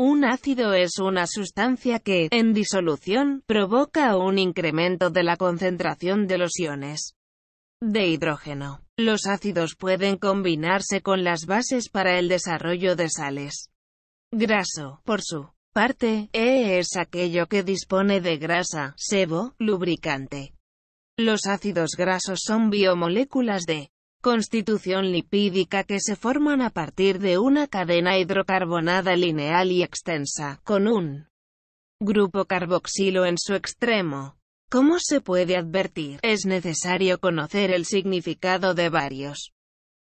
Un ácido es una sustancia que, en disolución, provoca un incremento de la concentración de los iones de hidrógeno. Los ácidos pueden combinarse con las bases para el desarrollo de sales. Graso, por su parte, E es aquello que dispone de grasa, sebo, lubricante. Los ácidos grasos son biomoléculas de constitución lipídica que se forman a partir de una cadena hidrocarbonada lineal y extensa, con un grupo carboxilo en su extremo. Como se puede advertir, es necesario conocer el significado de varios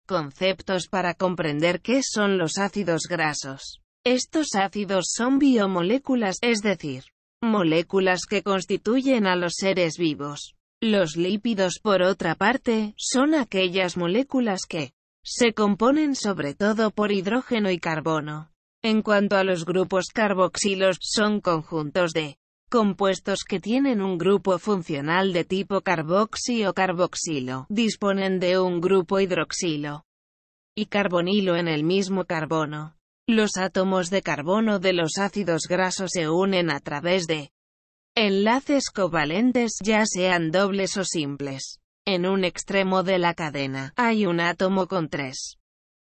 conceptos para comprender qué son los ácidos grasos. Estos ácidos son biomoléculas, es decir, moléculas que constituyen a los seres vivos. Los lípidos, por otra parte, son aquellas moléculas que se componen sobre todo por hidrógeno y carbono. En cuanto a los grupos carboxilos, son conjuntos de compuestos que tienen un grupo funcional de tipo carboxi o carboxilo, disponen de un grupo hidroxilo y carbonilo en el mismo carbono. Los átomos de carbono de los ácidos grasos se unen a través de Enlaces covalentes ya sean dobles o simples. En un extremo de la cadena, hay un átomo con tres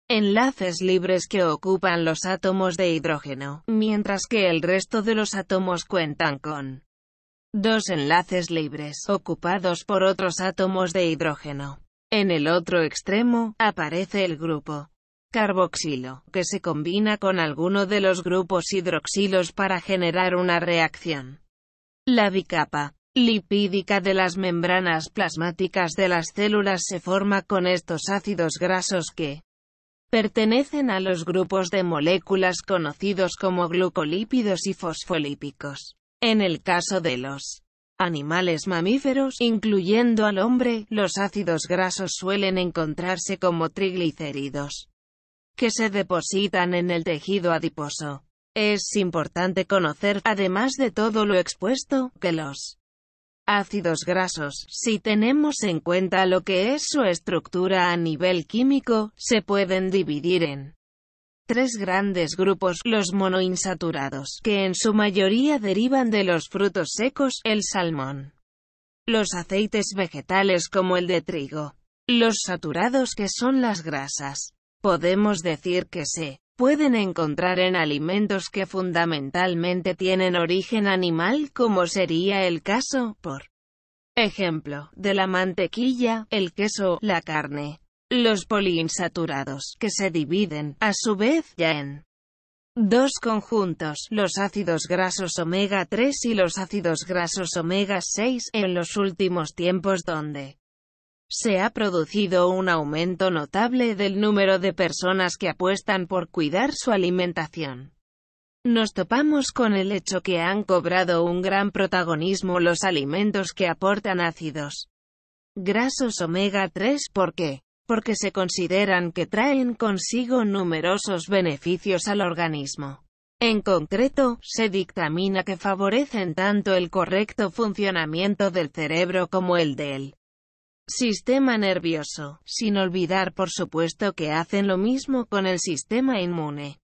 enlaces libres que ocupan los átomos de hidrógeno, mientras que el resto de los átomos cuentan con dos enlaces libres, ocupados por otros átomos de hidrógeno. En el otro extremo, aparece el grupo carboxilo, que se combina con alguno de los grupos hidroxilos para generar una reacción. La bicapa lipídica de las membranas plasmáticas de las células se forma con estos ácidos grasos que pertenecen a los grupos de moléculas conocidos como glucolípidos y fosfolípicos. En el caso de los animales mamíferos, incluyendo al hombre, los ácidos grasos suelen encontrarse como triglicéridos, que se depositan en el tejido adiposo. Es importante conocer, además de todo lo expuesto, que los ácidos grasos, si tenemos en cuenta lo que es su estructura a nivel químico, se pueden dividir en tres grandes grupos, los monoinsaturados, que en su mayoría derivan de los frutos secos, el salmón, los aceites vegetales como el de trigo, los saturados que son las grasas. Podemos decir que se pueden encontrar en alimentos que fundamentalmente tienen origen animal como sería el caso, por ejemplo, de la mantequilla, el queso, la carne. Los poliinsaturados, que se dividen, a su vez, ya en dos conjuntos, los ácidos grasos omega 3 y los ácidos grasos omega 6, en los últimos tiempos donde se ha producido un aumento notable del número de personas que apuestan por cuidar su alimentación. Nos topamos con el hecho que han cobrado un gran protagonismo los alimentos que aportan ácidos grasos omega 3 ¿por qué? Porque se consideran que traen consigo numerosos beneficios al organismo. En concreto, se dictamina que favorecen tanto el correcto funcionamiento del cerebro como el él. Sistema nervioso, sin olvidar por supuesto que hacen lo mismo con el sistema inmune.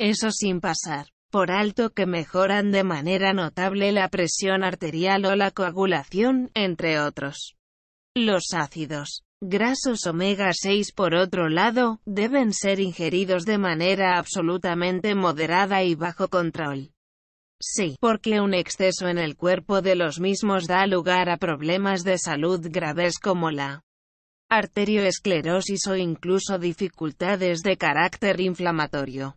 Eso sin pasar por alto que mejoran de manera notable la presión arterial o la coagulación, entre otros. Los ácidos grasos omega 6 por otro lado, deben ser ingeridos de manera absolutamente moderada y bajo control. Sí, porque un exceso en el cuerpo de los mismos da lugar a problemas de salud graves como la arterioesclerosis o incluso dificultades de carácter inflamatorio.